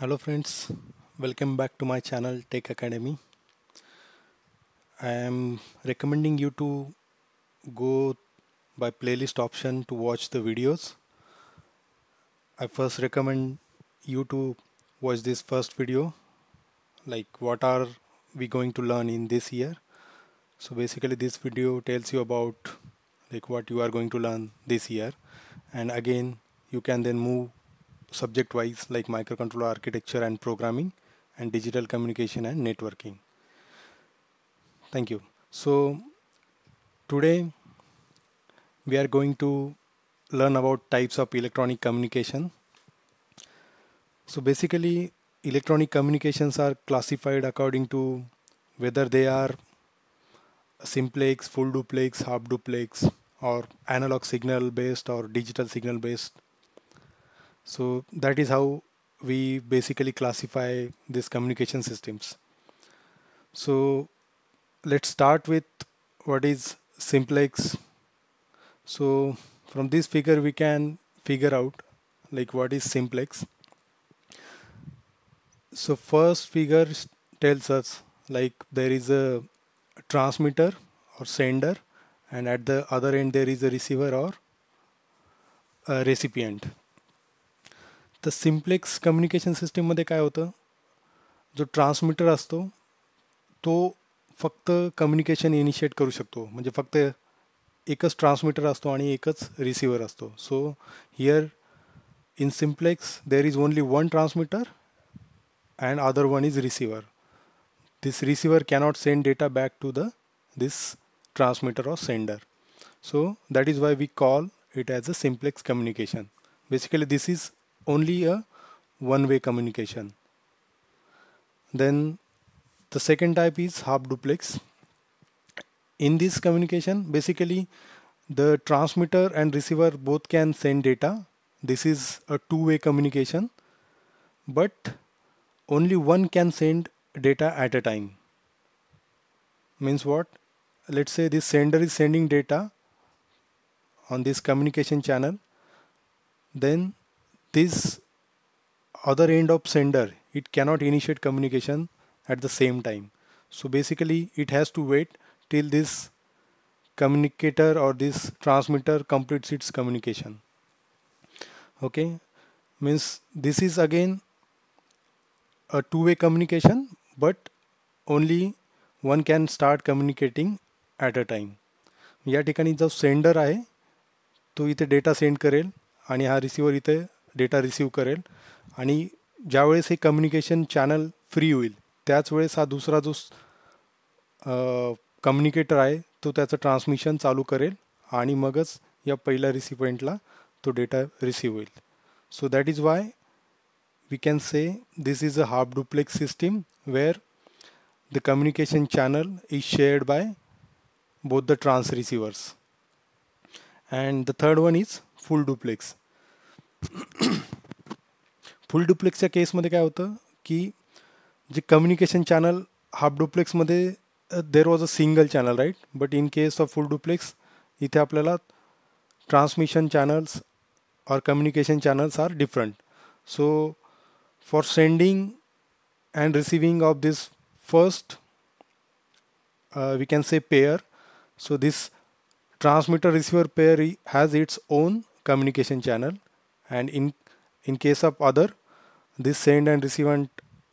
hello friends welcome back to my channel tech academy i am recommending you to go by playlist option to watch the videos i first recommend you to watch this first video like what are we going to learn in this year so basically this video tells you about like what you are going to learn this year and again you can then move subject wise like microcontroller architecture and programming and digital communication and networking. Thank you. So today we are going to learn about types of electronic communication. So basically electronic communications are classified according to whether they are simplex, full duplex, half duplex or analog signal based or digital signal based so that is how we basically classify these communication systems. So let's start with what is simplex. So from this figure we can figure out like what is simplex. So first figure tells us like there is a transmitter or sender and at the other end there is a receiver or a recipient. तर simplex communication सिस्टीममध्ये काय होतं जो transmitter असतो तो फक्त communication initiate करू शकतो म्हणजे फक्त एकच ट्रान्समीटर असतो आणि एकच रिसिवर असतो so here in simplex there is only one transmitter and other one is receiver this receiver cannot send data back to the this transmitter or sender so that is why we call it as a simplex communication basically this is only a one way communication. Then the second type is half duplex. In this communication, basically the transmitter and receiver both can send data. This is a two way communication, but only one can send data at a time. Means what? Let's say this sender is sending data on this communication channel, then this other end of sender it cannot initiate communication at the same time so basically it has to wait till this communicator or this transmitter completes its communication okay means this is again a two-way communication but only one can start communicating at a time या ठिकाणी जो sender आहे तो इथे data send करेल आणि हा receiver इथे डेटा रिसीव करेल आणि ज्यावेळेस हे कम्युनिकेशन चॅनल फ्री होईल त्याच वेळेस हा दुसरा जो कम्युनिकेटर आहे तो त्याचं ट्रान्समिशन चालू करेल आणि मगच या पहिल्या रिसिपेंटला तो डेटा रिसीव होईल so that is why we can say this is a half duplex system where the communication channel is shared by both the trans receivers and the third one is full duplex full डुप्लेक्सच्या केसमध्ये काय होतं की जे communication channel half डुप्लेक्समध्ये there was a single channel right but in case of full duplex इथे आपल्याला transmission channels और communication channels are different so for sending and receiving of this first we can say pair so this transmitter receiver pair has its own communication channel and in in case of other this send and receive and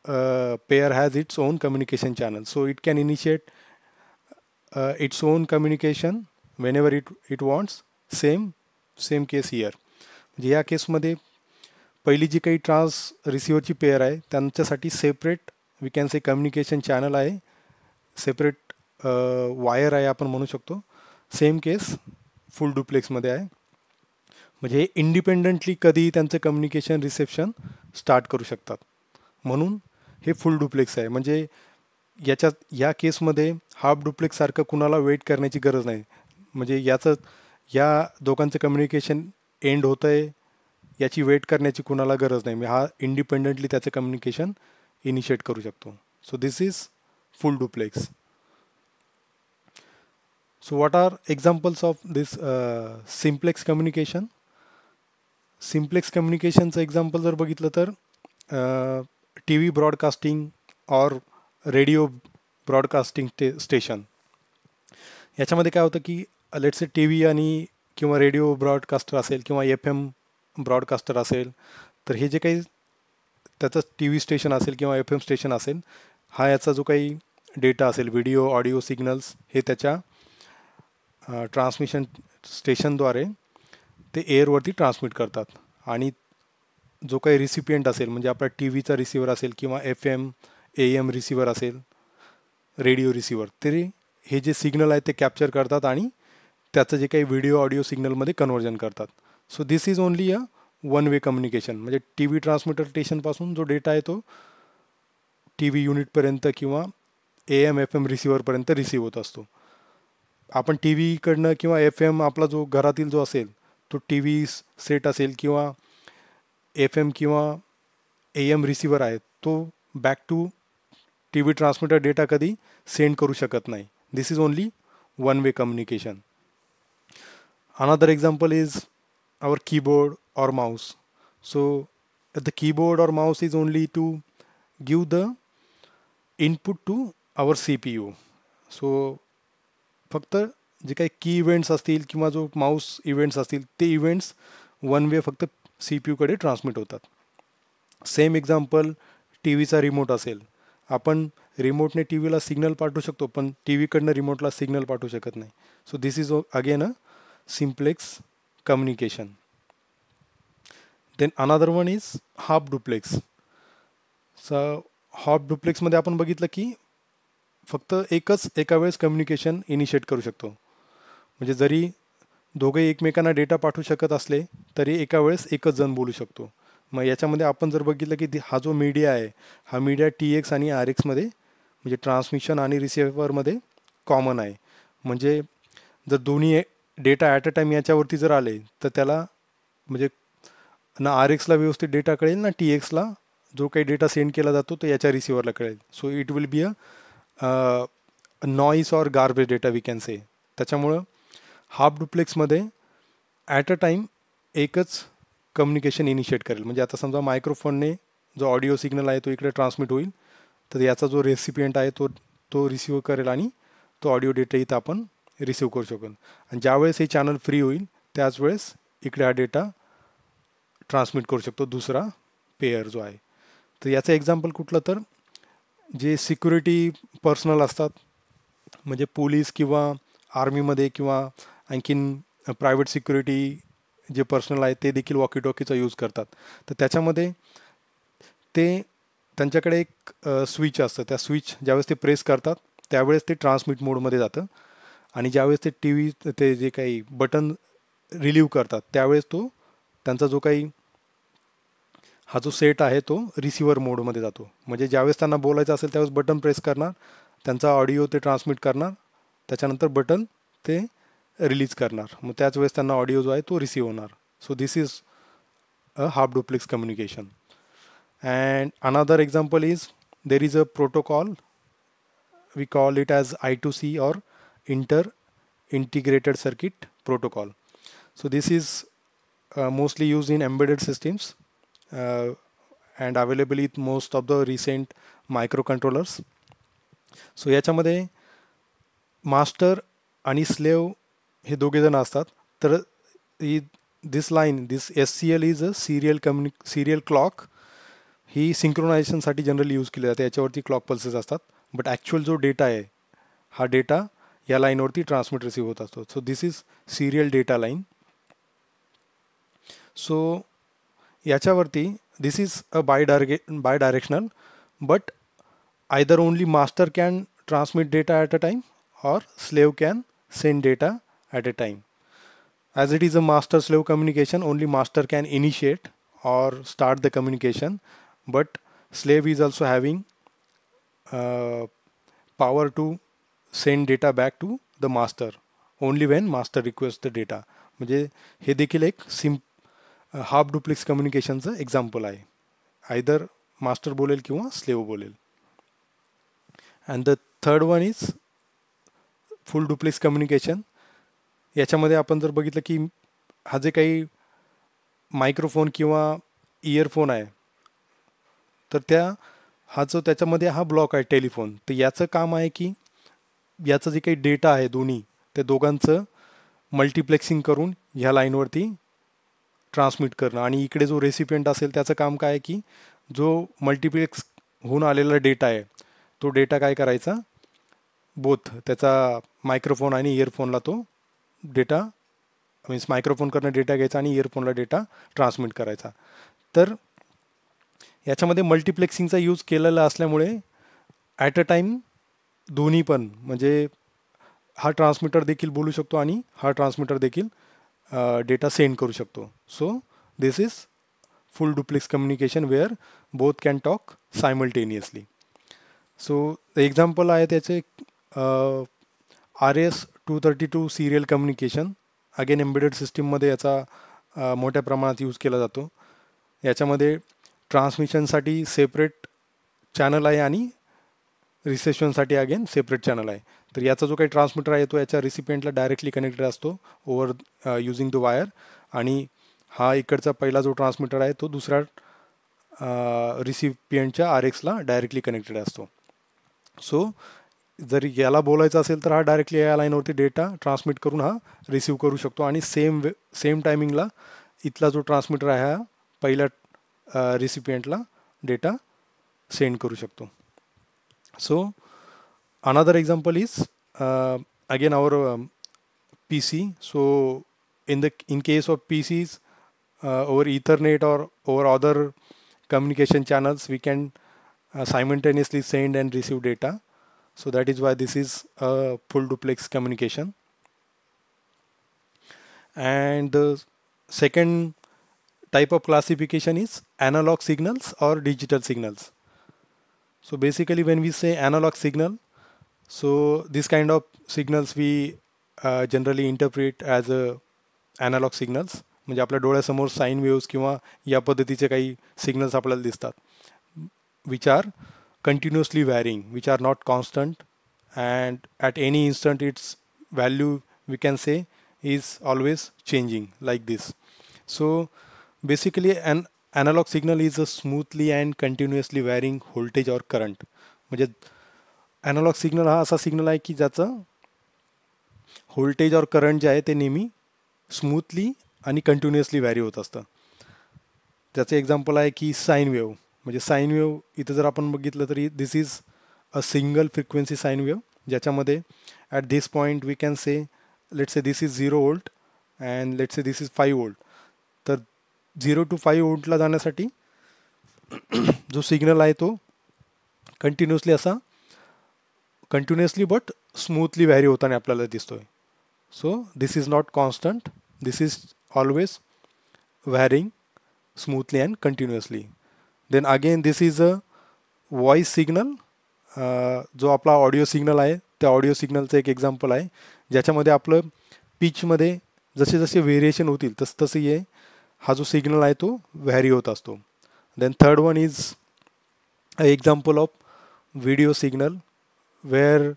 uh, pair has its own communication channel so it can initiate uh, its own communication whenever it it wants same same case here म्हणजे या केसमध्ये पहिली जी काही trans रिसिव्हरची pair आहे त्यांच्यासाठी separate we can say communication channel आहे separate wire आहे आपण म्हणू शकतो सेम केस फुल डुप्लेक्समध्ये आहे म्हणजे इंडिपेंडंटली कधी त्यांचं कम्युनिकेशन रिसेप्शन स्टार्ट करू शकतात म्हणून हे फुल डुप्लेक्स आहे म्हणजे याच्या या केसमध्ये हाफ डुप्लेक्स सारखं कुणाला वेट करण्याची गरज नाही म्हणजे याचं या दोघांचं कम्युनिकेशन एंड होतं आहे याची वेट करण्याची कुणाला गरज नाही मी हा इंडिपेंडंटली त्याचं कम्युनिकेशन इनिशिएट करू शकतो so this is full duplex so what are examples of this simplex communication simplex कम्युनिकेशनचं एक्झाम्पल जर बघितलं तर टी व्ही ब्रॉडकास्टिंग और रेडिओ ब्रॉडकास्टिंग स्टे स्टेशन याच्यामध्ये काय होतं की ए टी व्ही आणि किंवा रेडिओ ब्रॉडकास्टर असेल किंवा एफ एम ब्रॉडकास्टर असेल तर हे जे काही त्याचं टी व्ही स्टेशन असेल किंवा एफ एम स्टेशन असेल हा याचा जो काही डेटा असेल व्हिडिओ ऑडिओ सिग्नल्स हे त्याच्या ट्रान्समिशन स्टेशनद्वारे ते एअरवरती ट्रान्समिट करतात आणि जो काही रिसिपियंट असेल म्हणजे आपला टी व्हीचा रिसिव्हर असेल किंवा F M A M receiver असेल रेडिओ रिसिव्हर तरी हे जे सिग्नल आहे ते कॅप्चर करतात आणि त्याचं जे काही व्हिडिओ ऑडिओ सिग्नलमध्ये कन्वर्जन करतात so this is only a one way communication म्हणजे टी व्ही ट्रान्समिटर स्टेशनपासून जो डेटा आहे तो टी व्ही युनिटपर्यंत किंवा ए एम एफ एम रिसिव्हरपर्यंत रिसीव्ह होत असतो आपण टी व्हीकडनं किंवा एफ एम आपला जो घरातील जो असेल तो टी व्ही सेट असेल किंवा एफ एम किंवा ए एम रिसिवर आहे तो back to T V transmitter data कधी सेंड करू शकत नाही this is only one way communication another example is our keyboard so the keyboard or mouse is only to give the input to our C P U सो फक्त जे काही की events असतील किंवा जो माऊस इव्हेंट्स असतील ते इव्हेंट्स वन वे फक्त सी पी यूकडे ट्रान्समिट होतात सेम एक्झाम्पल टी व्हीचा रिमोट असेल आपण रिमोटने टी व्हीला सिग्नल पाठवू शकतो पण टी व्हीकडनं रिमोटला सिग्नल पाठवू शकत नाही so this is again a simplex communication then another one is half duplex स हाफ डुप्लेक्समध्ये आपण बघितलं की फक्त एकच एका वेळेस कम्युनिकेशन इनिशिएट करू शकतो म्हणजे जरी दोघे एकमेकांना डेटा पाठवू शकत असले तरी एका वेळेस एकच जण बोलू शकतो मग याच्यामध्ये आपण जर बघितलं की हा जो मीडिया आहे हा मीडिया टी एक्स आणि आर एक्समध्ये म्हणजे ट्रान्समिशन आणि रिसिव्हरमध्ये कॉमन आहे म्हणजे जर दोन्ही डेटा ॲट अ टाईम याच्यावरती जर आले तर त्याला म्हणजे ना आर एक्सला व्यवस्थित डेटा कळेल ना टी एक्सला जो काही डेटा सेंड केला जातो तो याच्या रिसिव्हरला कळेल so it will be a noise or garbage data we can say त्याच्यामुळं हाफ डुप्लेक्समध्ये ॲट अ टाईम एकच कम्युनिकेशन इनिशिएट करेल म्हणजे आता समजा मायक्रोफोनने जो ऑडिओ सिग्नल आहे तो इकडे ट्रान्समिट होईल तर याचा जो रेसिपियंट आहे तो तो रिसिव्ह करेल आणि तो ऑडिओ डेटा इथं आपण रिसिव्ह करू शकू आणि ज्यावेळेस हे चॅनल फ्री होईल त्याच वेळेस इकडे हा डेटा ट्रान्समिट करू शकतो दुसरा पेयर जो आहे तर याचं एक्झाम्पल कुठलं तर जे सिक्युरिटी पर्सनल असतात म्हणजे पोलीस किंवा आर्मीमध्ये किंवा आणखीन प्रायव्हेट सिक्युरिटी जे पर्सनल आहे ते देखील वॉकी टॉकीचा यूज करतात तर त्याच्यामध्ये ते त्यांच्याकडे एक स्विच असतं त्या स्विच ज्यावेळेस ते प्रेस करतात त्यावेळेस ते ट्रान्समिट मोडमध्ये जातं आणि ज्यावेळेस ते टी व्ही ते जे काही बटन रिलीव करतात त्यावेळेस तो त्यांचा जो काही हा जो सेट आहे तो रिसिव्हर मोडमध्ये जातो म्हणजे ज्यावेळेस त्यांना बोलायचं असेल त्यावेळेस बटन प्रेस करणार त्यांचा ऑडिओ ते ट्रान्समिट करणार त्याच्यानंतर बटन ते रिलीज करणार मग त्याच वेळेस त्यांना ऑडिओ जो आहे तो रिसीव्ह होणार so this is a half duplex communication and another example is there is a protocol we call it as I two C or inter integrated circuit protocol so this is mostly use in embedded systems and available with most of the recent microcontrollers so याच्यामध्ये master आणि slave हे दोघे जण असतात तर ही this line this S C L is a serial communi serial clock ही सिंक्रोनायझेशनसाठी जनरली यूज केली जाते याच्यावरती क्लॉक पल्सेस असतात बट ॲक्च्युअल जो डेटा आहे हा डेटा या लाईनवरती ट्रान्समिट रिसीव्ह होत असतो so this is serial data line so याच्यावरती दिस इज अ बाय डायरेगे bidirectional but either only master can transmit data at a time or slave can send data at a time. As it is a master slave communication, only master can initiate or start the communication, but slave is also having uh, power to send data back to the master only when master requests the data म्हणजे हे देखील एक सिम half communication कम्युनिकेशनचं example आहे either master बोलेल किंवा slave बोलेल and the third one is full duplex communication याच्यामध्ये आपण जर बघितलं की हा जे काही मायक्रोफोन किंवा इयरफोन आहे तर त्या हा जो त्याच्यामध्ये हा ब्लॉक आहे टेलिफोन तर याचं काम आहे की याचं जे काही डेटा आहे दोन्ही ते दोघांचं मल्टिप्लेक्सिंग करून ह्या लाईनवरती ट्रान्समिट करणं आणि इकडे जो रेसिपियंट असेल त्याचं काम काय आहे की जो मल्टिप्लेक्स होऊन आलेला डेटा आहे तो डेटा काय करायचा बोथ त्याचा मायक्रोफोन आणि इयरफोनला तो डेटा मीन्स मायक्रोफोनकडनं डेटा घ्यायचा आणि इयरफोनला डेटा ट्रान्समिट करायचा तर याच्यामध्ये मल्टिप्लेक्सिंगचा यूज केलेला असल्यामुळे ॲट अ टाईम दोन्ही पण म्हणजे हा ट्रान्समीटर देखील बोलू शकतो आणि हा ट्रान्समीटर देखील डेटा सेंड करू शकतो so this is full duplex communication where both can talk simultaneously so example आहे त्याचे R S two thirty two serial communication again embedded सिस्टीममध्ये याचा मोठ्या प्रमाणात यूज केला जातो याच्यामध्ये ट्रान्समिशनसाठी सेपरेट चॅनल आहे आणि रिसेप्शनसाठी अगेन सेपरेट चॅनल आहे तर याचा जो काही ट्रान्समीटर आहे तो याच्या रिसिपियंटला डायरेक्टली कनेक्टेड असतो ओवर युझिंग द वायर आणि हा इकडचा पहिला जो ट्रान्समीटर आहे तो दुसरा रिसिपियंटच्या आर एक्सला डायरेक्टली कनेक्टेड असतो सो जर याला बोलायचं असेल तर हा डायरेक्टली या लाईनवरती डेटा ट्रान्समिट करून हा रिसीव करू शकतो आणि सेम वे सेम टायमिंगला इथला जो ट्रान्समीटर आहे हा पहिल्या रिसिपियंटला डेटा सेंड करू शकतो so another example is again our P C so in the in case of P Cs over ethernet or over other communication channels we can simultaneously send and receive data So that is why this is a full duplex communication. And the second type of classification is analog signals or digital signals. So basically when we say analog signal, so this kind of signals we uh, generally interpret as a analog signals म्हणजे आपल्या डोळ्यासमोर sine waves किंवा या पद्धतीचे काही signals आपल्याला दिसतात विचार continuously varying, which are not constant, and at any instant its value we can say is always changing like this. So basically an analog signal is a smoothly and continuously varying voltage or current म्हणजे analog signal हा असा signal आहे की ज्याचं voltage और current जे आहे ते नेहमी स्मूथली आणि कंटिन्युअसली व्हॅरी होत असतं त्याचं एक्झाम्पल आहे की साईन वेव्ह म्हणजे साईन वेव इथं जर आपण बघितलं तरी this is a single frequency sine wave ज्याच्यामध्ये at this point we can say let say this is zero volt and let say this is five volt तर झिरो टू फाईव्ह ओल्टला जाण्यासाठी जो signal आहे तो कंटिन्युअसली असा continuously but smoothly vary होताना आपल्याला दिसतो so this is not constant this is always varying smoothly and continuously then again this is a voice signal जो आपला ऑडिओ सिग्नल आहे त्या ऑडिओ सिग्नलचं एक एक्झाम्पल आहे ज्याच्यामध्ये आपलं पिचमध्ये जसे जसे व्हेरिएशन होतील तसं तसं हे हा जो सिग्नल आहे तो व्हॅरी होत असतो then third one is a example of video signal where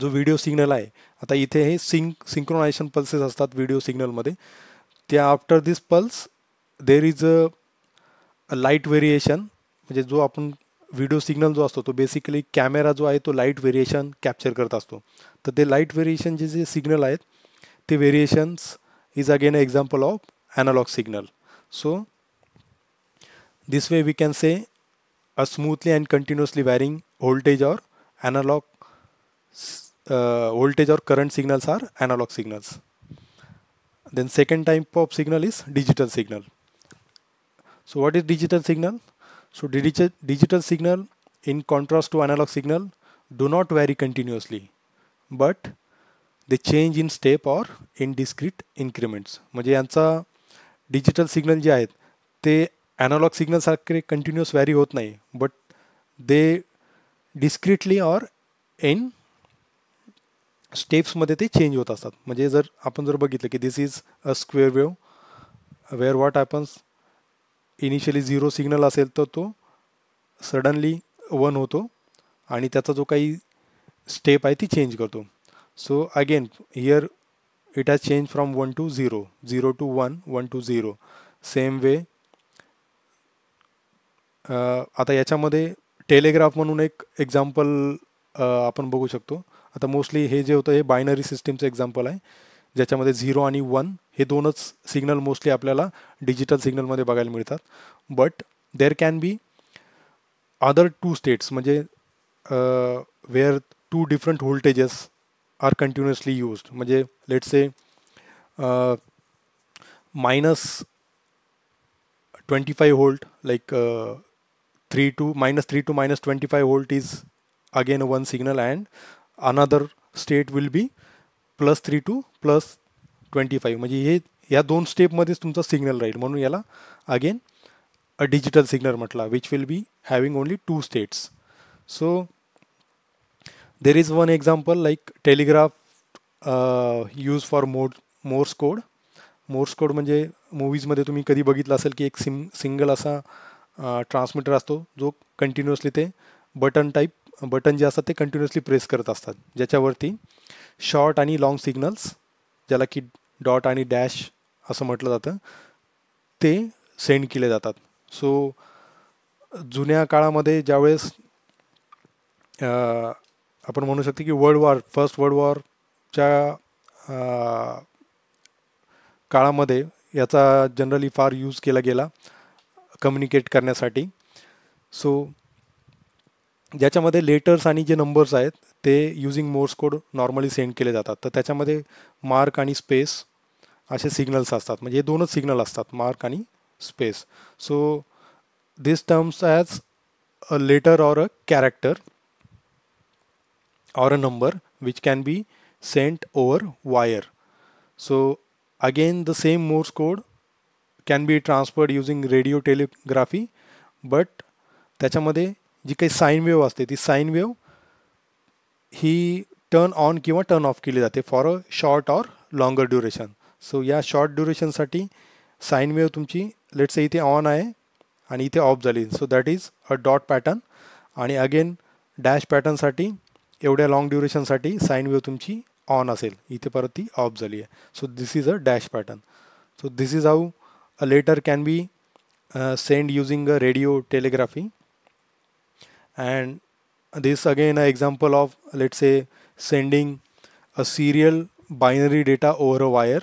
जो व्हिडिओ सिग्नल आहे आता इथे हे सिंक सिंक्रोनायझेशन पल्सेस असतात व्हिडिओ सिग्नलमध्ये त्या after this pulse there is a light variation म्हणजे जो आपण व्हिडिओ सिग्नल जो असतो तो बेसिकली कॅमेरा जो आहे तो लाईट व्हेरिएशन कॅप्चर करत असतो तर ते लाईट व्हेरिएशन जे जे सिग्नल आहेत ते variations is again a example of analog signal so this way we can say a smoothly and continuously varying voltage or analog voltage or current signals are analog signals then second type of signal is digital signal So what is digital signal? So digital, digital signal in contrast to analog signal do not vary continuously but they change in step or in discrete increments म्हणजे यांचा digital signal जे आहेत ते analogue सिग्नलसारखे continuous vary होत नाही but they डिस्क्रिटली और in स्टेप्समध्ये ते change होत असतात म्हणजे जर आपण जर बघितलं की this is a square wave where what happens initially zero signal असेल तर तो सडनली वन होतो आणि त्याचा जो काही स्टेप आहे ती चेंज करतो so again here it has change from one to zero zero to one one to zero same way आता याच्यामध्ये टेलिग्राफ म्हणून एक एक्झाम्पल आपण बघू शकतो आता मोस्टली हे जे होतं हे बायनरी सिस्टीमचं एक्झाम्पल आहे ज्याच्यामध्ये झिरो आणि वन हे दोनच सिग्नल मोस्टली आपल्याला डिजिटल सिग्नलमध्ये बघायला मिळतात but there can be other two states म्हणजे where two different voltages are continuously used म्हणजे let's say minus twenty five volt like three to minus three to minus twenty five volt is again one signal and another state will be plus three to plus twenty five म्हणजे हे या दोन स्टेपमध्येच तुमचा signal राहील म्हणून याला again a digital signal म्हटला which will be having only two states so there is one example like telegraph use for more Morse code Morse code म्हणजे मूवीजमध्ये तुम्ही कधी बघितलं असेल की एक सिम सिंगल असा ट्रान्समीटर uh, असतो जो कंटिन्युअसली ते बटन टाईप बटन जे असतात ते कंटिन्युअसली प्रेस करत असतात ज्याच्यावरती शॉर्ट आणि लाँग सिग्नल्स ज्याला की डॉट आणि डॅश असं म्हटलं जातं ते सेंड केले जातात सो जुन्या काळामध्ये ज्यावेळेस आपण म्हणू शकतो की वर्ल्ड वॉर फर्स्ट वर्ल्ड वॉरच्या काळामध्ये याचा जनरली फार यूज केला गेला कम्युनिकेट करण्यासाठी सो ज्याच्यामध्ये लेटर्स आणि जे नंबर्स आहेत ते using Morse code normally send केले जातात तर त्याच्यामध्ये मार्क आणि स्पेस असे सिग्नल्स असतात म्हणजे हे दोनच सिग्नल असतात मार्क आणि space so this terms as a letter or a character or a number which can be sent over wire so again the same Morse code can be transferred using radio telegraphy but त्याच्यामध्ये जी काही sine wave असते ती sine wave ही turn on किंवा turn off केली जाते for a short or longer duration so या शॉर्ट ड्युरेशनसाठी साईन वेव तुमची लेट्स इथे ऑन आहे आणि इथे ऑफ झाली so that is a dot pattern आणि अगेन डॅश पॅटर्नसाठी एवढ्या लॉंग ड्युरेशनसाठी साईन वेव तुमची ऑन असेल इथे परत ती ऑफ झाली आहे so this is a dash pattern so this is how a letter can be send using a radio telegraphy and this again an example of let's say sending a serial binary data over a wire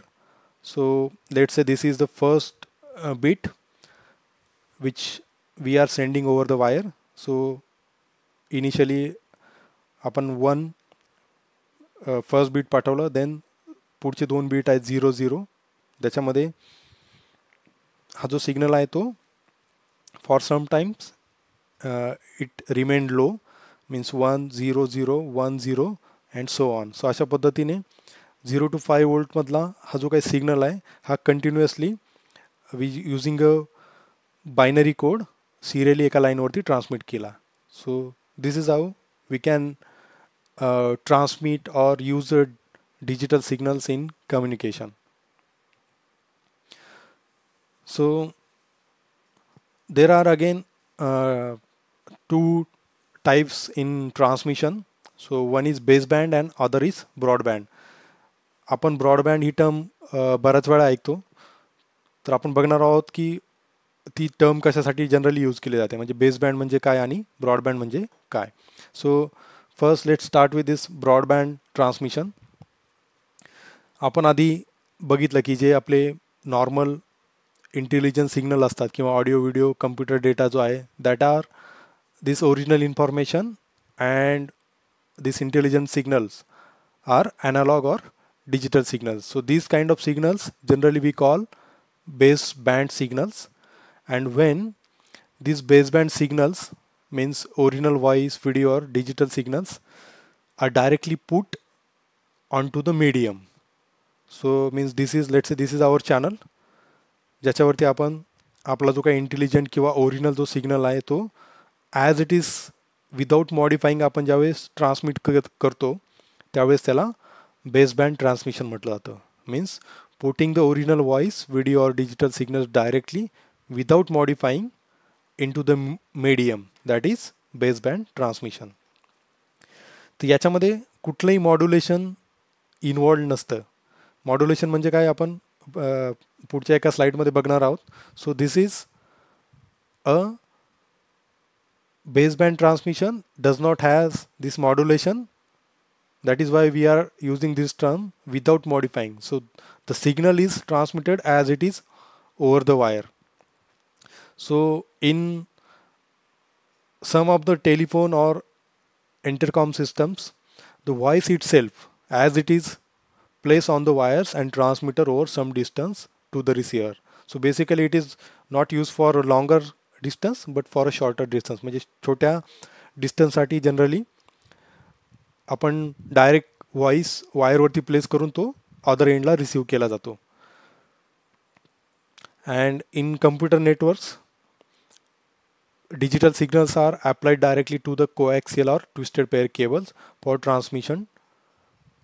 so let's say this is the first uh, bit which we are sending over the wire so initially आपण one first bit पाठवलं then पुढचे दोन bit आहेत 0 zero त्याच्यामध्ये हा जो signal आहे तो for some times it remain low means one zero zero one zero and so on so अशा पद्धतीने झिरो टू फाय वोल्टमधला हा जो काही सिग्नल आहे हा continuously we using a binary code serially एका लाईनवरती ट्रान्समिट केला so this is how we can transmit or use digital signals in communication so there are again two types in transmission. So one is baseband and other is broadband. आपण broadband ही term बऱ्याच वेळा ऐकतो तर आपण बघणार आहोत की ती टर्म कशासाठी जनरली यूज केली जाते म्हणजे बेसबँड म्हणजे काय आणि ब्रॉडबँड म्हणजे काय so first let start with this broadband transmission आपण आधी बघितलं की जे आपले नॉर्मल इंटेलिजन्स सिग्नल असतात किंवा ऑडिओ व्हिडिओ कम्प्युटर डेटा जो आहे that are this original information and this intelligent signals are analog or digital signals. So these kind of signals generally we call baseband signals and when these baseband signals means original voice, video or digital signals are directly put onto the medium. So means this is let's this is our channel ज्याच्यावरती आपण आपला जो काही intelligent किंवा original जो signal आहे तो as it is without modifying आपण ज्यावेळेस ट्रान्समिट करत करतो त्यावेळेस त्याला बेसबँड ट्रान्समिशन म्हटलं जातं means putting the original voice video or digital signal directly without modifying in to the medium that is baseband transmission तर याच्यामध्ये कुठलंही मॉड्युलेशन इन्वॉल्ड नसतं मॉड्युलेशन म्हणजे काय आपण पुढच्या एका स्लाईडमध्ये बघणार आहोत so this is a baseband transmission does not has this modulation that is why we are using this term without modifying so the signal is transmitted as it is over the wire so in some of the telephone or intercom systems the voice itself as it is placed on the wires and transmitter over some distance to the receiver so basically it is not used for longer distance but for a shorter distance म्हणजे छोट्या डिस्टन्ससाठी generally आपण direct voice वायरवरती place करून तो other एंडला receive केला जातो and in computer networks digital are signals are to the co the L or twisted pair cables for transmission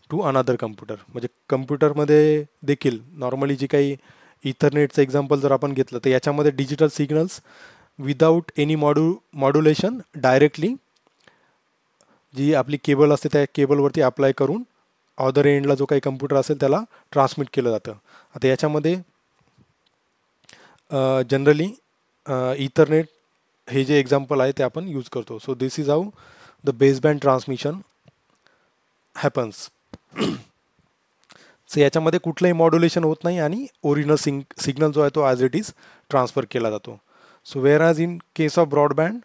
to another computer म्हणजे कम्प्युटरमध्ये देखील नॉर्मली जे काही इथरनेटचं एक्झाम्पल जर आपण घेतलं तर याच्यामध्ये digital signals without any modu modulation directly जी आपली केबल असते त्या केबलवरती अप्लाय करून ऑदर एंडला जो काही कम्प्युटर असेल त्याला ट्रान्समिट केलं जातं आता याच्यामध्ये जनरली इथरनेट हे जे एक्झाम्पल आहे ते आपण यूज करतो so this is how the baseband transmission happens so याच्यामध्ये कुठलंही मॉड्युलेशन होत नाही आणि ओरिजिनल सिंग सिग्नल जो आहे तो ॲज इट इज ट्रान्सफर केला जातो So whereas in case of broadband,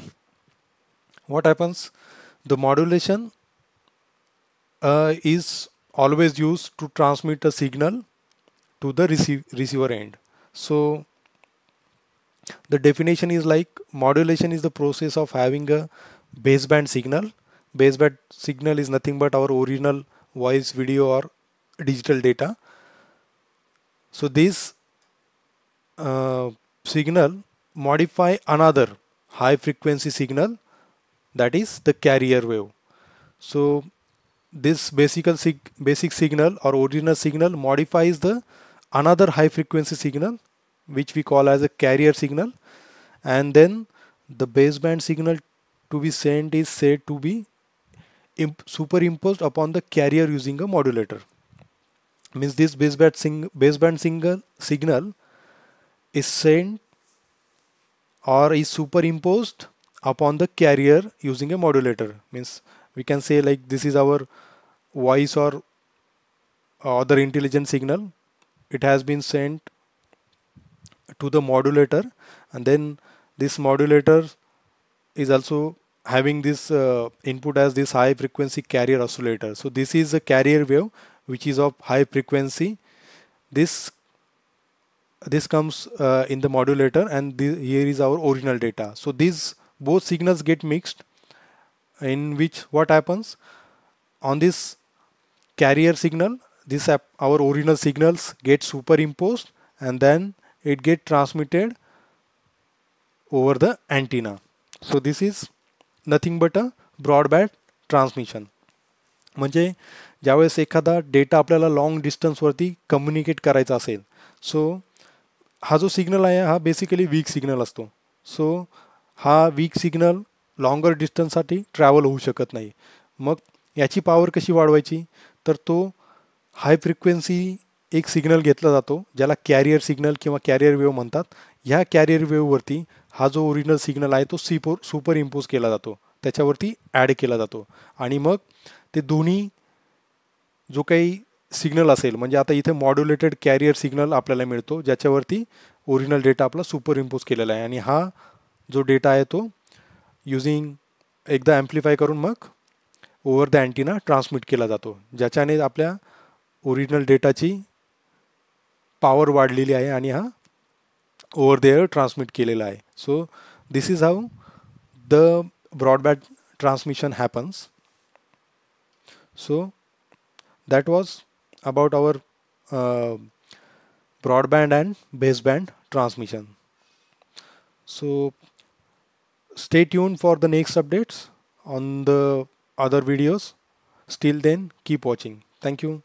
what happens? The modulation uh, is always used to transmit a signal to the receive, receiver end. So the definition is like modulation is the process of having a baseband signal. Baseband signal is nothing but our original voice, video or digital data. So this uh, signal modify another high frequency signal that is the carrier wave so this basic sig basic signal or original signal modifies the another high frequency signal which we call as a carrier signal and then the baseband signal to be sent is said to be superimposed upon the carrier using a modulator means this baseband sing baseband single signal is sent or is superimposed upon the carrier using a modulator means we can say like this is our voice or uh, other intelligent signal it has been sent to the modulator and then this modulator is also having this uh, input as this high frequency carrier oscillator so this is a carrier wave which is of high frequency this this comes uh, in the modulator and the, here is our original data so these both signals get mixed in which what happens on this carrier signal this our original signals get superimposed and then it get transmitted over the antenna so this is nothing but a broadband transmission म्हणजे ज्यावेळेस एखादा data आपल्याला long डिस्टन्सवरती communicate करायचा असेल so हा जो signal आहे हा बेसिकली वीक सिग्नल असतो सो हा वीक सिग्नल लॉंगर डिस्टन्ससाठी ट्रॅव्हल होऊ शकत नाही मग याची पॉवर कशी वाढवायची तर तो हाय फ्रिक्वेन्सी एक सिग्नल घेतला जातो ज्याला कॅरियर सिग्नल किंवा कॅरियर वेव्ह म्हणतात ह्या कॅरियर वेव्हवरती हा जो ओरिजिनल सिग्नल आहे तो सीपोर सुपर इम्पोज केला जातो त्याच्यावरती ॲड केला जातो आणि मग ते दोन्ही जो काही सिग्नल असेल म्हणजे आता इथे मॉड्युलेटेड कॅरियर सिग्नल आपल्याला मिळतो ज्याच्यावरती ओरिजिनल डेटा आपला सुपर इम्पोज केलेला आहे आणि हा जो डेटा आहे तो युझिंग एकदा ॲम्प्लिफाय करून मग ओवर द अँटीना ट्रान्समिट केला जातो ज्याच्याने आपल्या ओरिजिनल डेटाची पॉवर वाढलेली आहे आणि हा ओवर द एअर ट्रान्समिट केलेला आहे so this is how the broadband transmission happens so that was about our uh, broadband and baseband transmission. So stay tuned for the next updates on the other videos. Still then, keep watching. Thank you.